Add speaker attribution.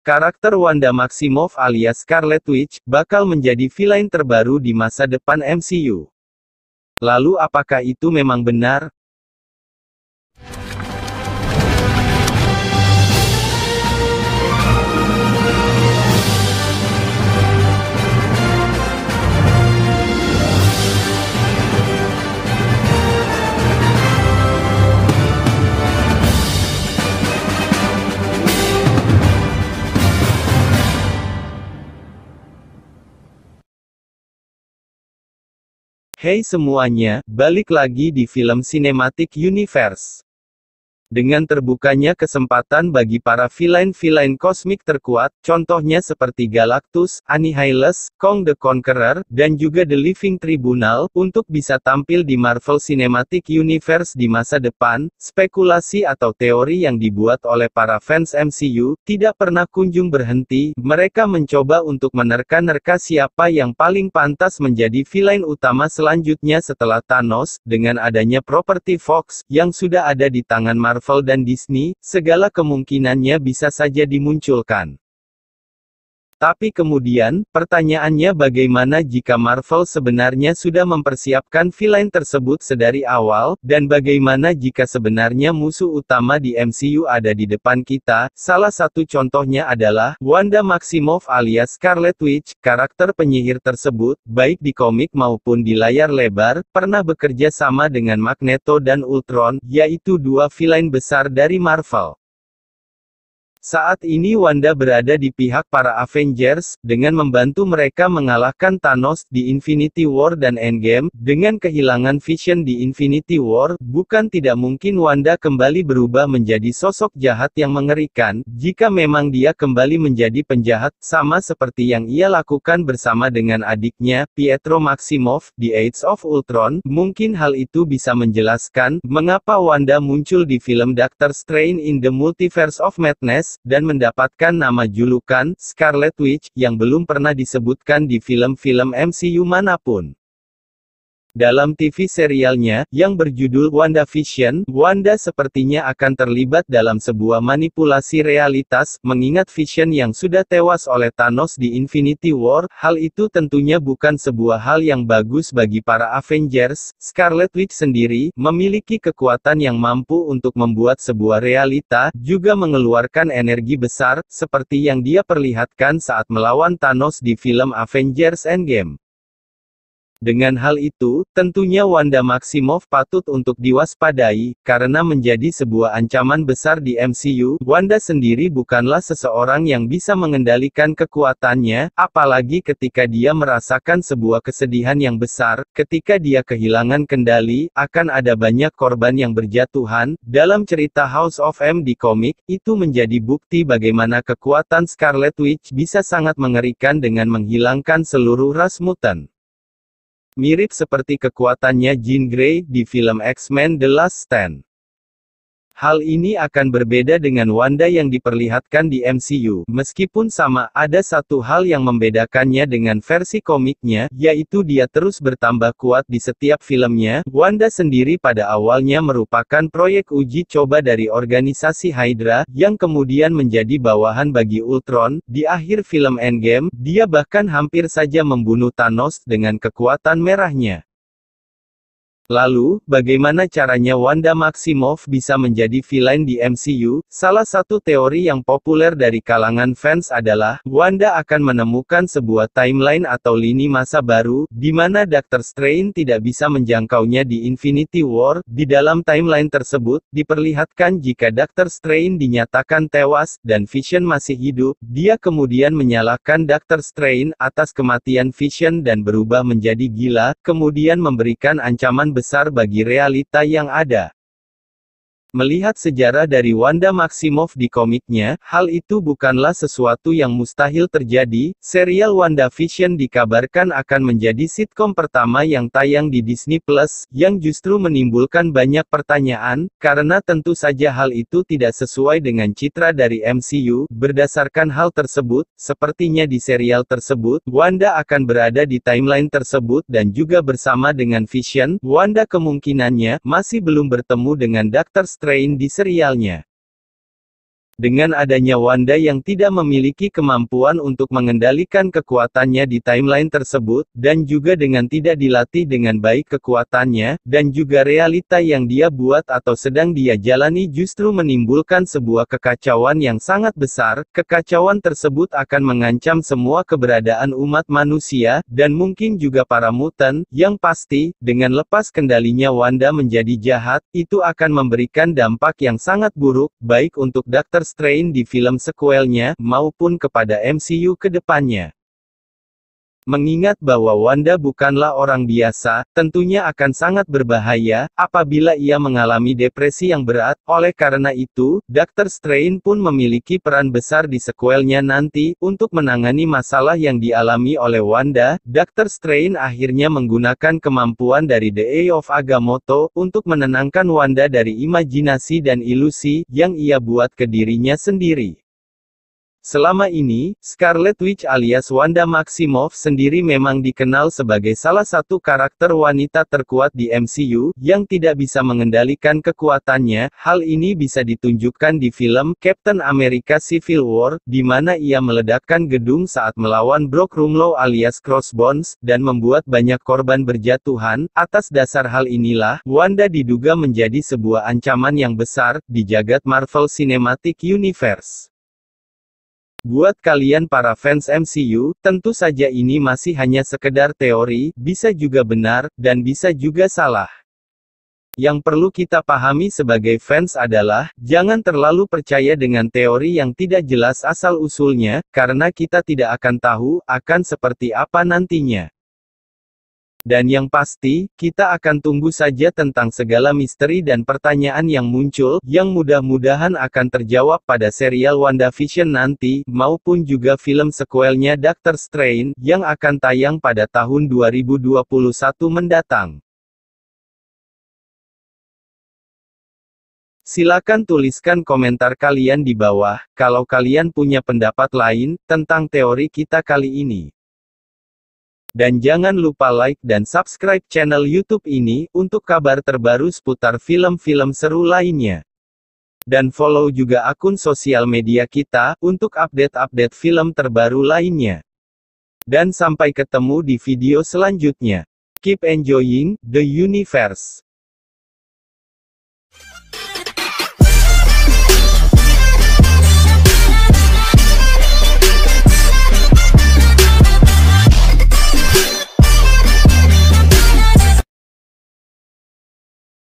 Speaker 1: Karakter Wanda Maximoff alias Scarlet Witch, bakal menjadi villain terbaru di masa depan MCU. Lalu apakah itu memang benar? Hey semuanya, balik lagi di film Cinematic Universe. Dengan terbukanya kesempatan bagi para villain-villain kosmik terkuat, contohnya seperti Galactus, Annihilus, Kong the Conqueror, dan juga The Living Tribunal, untuk bisa tampil di Marvel Cinematic Universe di masa depan, spekulasi atau teori yang dibuat oleh para fans MCU, tidak pernah kunjung berhenti, mereka mencoba untuk menerka-nerka siapa yang paling pantas menjadi villain utama selanjutnya setelah Thanos, dengan adanya properti Fox, yang sudah ada di tangan Marvel. Marvel dan Disney, segala kemungkinannya bisa saja dimunculkan. Tapi kemudian, pertanyaannya bagaimana jika Marvel sebenarnya sudah mempersiapkan villain tersebut sedari awal, dan bagaimana jika sebenarnya musuh utama di MCU ada di depan kita, salah satu contohnya adalah, Wanda Maximoff alias Scarlet Witch, karakter penyihir tersebut, baik di komik maupun di layar lebar, pernah bekerja sama dengan Magneto dan Ultron, yaitu dua villain besar dari Marvel. Saat ini Wanda berada di pihak para Avengers, dengan membantu mereka mengalahkan Thanos di Infinity War dan Endgame, dengan kehilangan Vision di Infinity War, bukan tidak mungkin Wanda kembali berubah menjadi sosok jahat yang mengerikan, jika memang dia kembali menjadi penjahat, sama seperti yang ia lakukan bersama dengan adiknya, Pietro Maximoff, di Age of Ultron, mungkin hal itu bisa menjelaskan, mengapa Wanda muncul di film Doctor Strange in the Multiverse of Madness, dan mendapatkan nama julukan, Scarlet Witch, yang belum pernah disebutkan di film-film MCU manapun. Dalam TV serialnya, yang berjudul WandaVision, Wanda sepertinya akan terlibat dalam sebuah manipulasi realitas, mengingat Vision yang sudah tewas oleh Thanos di Infinity War, hal itu tentunya bukan sebuah hal yang bagus bagi para Avengers, Scarlet Witch sendiri, memiliki kekuatan yang mampu untuk membuat sebuah realita, juga mengeluarkan energi besar, seperti yang dia perlihatkan saat melawan Thanos di film Avengers Endgame. Dengan hal itu, tentunya Wanda Maximoff patut untuk diwaspadai, karena menjadi sebuah ancaman besar di MCU, Wanda sendiri bukanlah seseorang yang bisa mengendalikan kekuatannya, apalagi ketika dia merasakan sebuah kesedihan yang besar, ketika dia kehilangan kendali, akan ada banyak korban yang berjatuhan, dalam cerita House of M di komik, itu menjadi bukti bagaimana kekuatan Scarlet Witch bisa sangat mengerikan dengan menghilangkan seluruh ras mutant. Mirip seperti kekuatannya Jean Grey di film X-Men The Last Stand. Hal ini akan berbeda dengan Wanda yang diperlihatkan di MCU. Meskipun sama, ada satu hal yang membedakannya dengan versi komiknya, yaitu dia terus bertambah kuat di setiap filmnya. Wanda sendiri pada awalnya merupakan proyek uji coba dari organisasi Hydra, yang kemudian menjadi bawahan bagi Ultron. Di akhir film Endgame, dia bahkan hampir saja membunuh Thanos dengan kekuatan merahnya. Lalu, bagaimana caranya Wanda Maximoff bisa menjadi villain di MCU? Salah satu teori yang populer dari kalangan fans adalah, Wanda akan menemukan sebuah timeline atau lini masa baru, di mana Doctor Strange tidak bisa menjangkaunya di Infinity War. Di dalam timeline tersebut, diperlihatkan jika Doctor Strange dinyatakan tewas, dan Vision masih hidup, dia kemudian menyalahkan Doctor Strange atas kematian Vision dan berubah menjadi gila, kemudian memberikan ancaman besar bagi realita yang ada. Melihat sejarah dari Wanda Maximoff di komiknya, hal itu bukanlah sesuatu yang mustahil terjadi. Serial WandaVision dikabarkan akan menjadi sitkom pertama yang tayang di Disney Plus, yang justru menimbulkan banyak pertanyaan, karena tentu saja hal itu tidak sesuai dengan citra dari MCU. Berdasarkan hal tersebut, sepertinya di serial tersebut, Wanda akan berada di timeline tersebut dan juga bersama dengan Vision. Wanda kemungkinannya masih belum bertemu dengan Dr strain di serialnya. Dengan adanya Wanda yang tidak memiliki kemampuan untuk mengendalikan kekuatannya di timeline tersebut, dan juga dengan tidak dilatih dengan baik kekuatannya, dan juga realita yang dia buat atau sedang dia jalani justru menimbulkan sebuah kekacauan yang sangat besar, kekacauan tersebut akan mengancam semua keberadaan umat manusia, dan mungkin juga para mutan, yang pasti, dengan lepas kendalinya Wanda menjadi jahat, itu akan memberikan dampak yang sangat buruk, baik untuk Dr. Strain di film sequelnya, maupun kepada MCU ke depannya. Mengingat bahwa Wanda bukanlah orang biasa, tentunya akan sangat berbahaya apabila ia mengalami depresi yang berat. Oleh karena itu, Dr. Strain pun memiliki peran besar di sekuelnya nanti untuk menangani masalah yang dialami oleh Wanda. Dr. Strain akhirnya menggunakan kemampuan dari The Eye of Agamotto untuk menenangkan Wanda dari imajinasi dan ilusi yang ia buat ke dirinya sendiri. Selama ini, Scarlet Witch alias Wanda Maximoff sendiri memang dikenal sebagai salah satu karakter wanita terkuat di MCU, yang tidak bisa mengendalikan kekuatannya, hal ini bisa ditunjukkan di film Captain America Civil War, di mana ia meledakkan gedung saat melawan Brock Rumlow alias Crossbones, dan membuat banyak korban berjatuhan, atas dasar hal inilah, Wanda diduga menjadi sebuah ancaman yang besar, di jagat Marvel Cinematic Universe. Buat kalian para fans MCU, tentu saja ini masih hanya sekedar teori, bisa juga benar, dan bisa juga salah. Yang perlu kita pahami sebagai fans adalah, jangan terlalu percaya dengan teori yang tidak jelas asal-usulnya, karena kita tidak akan tahu, akan seperti apa nantinya. Dan yang pasti, kita akan tunggu saja tentang segala misteri dan pertanyaan yang muncul, yang mudah-mudahan akan terjawab pada serial WandaVision nanti, maupun juga film sequelnya Doctor Strange, yang akan tayang pada tahun 2021 mendatang. Silakan tuliskan komentar kalian di bawah, kalau kalian punya pendapat lain, tentang teori kita kali ini. Dan jangan lupa like dan subscribe channel YouTube ini untuk kabar terbaru seputar film-film seru lainnya. Dan follow juga akun sosial media kita untuk update-update film terbaru lainnya. Dan sampai ketemu di video selanjutnya. Keep enjoying the universe.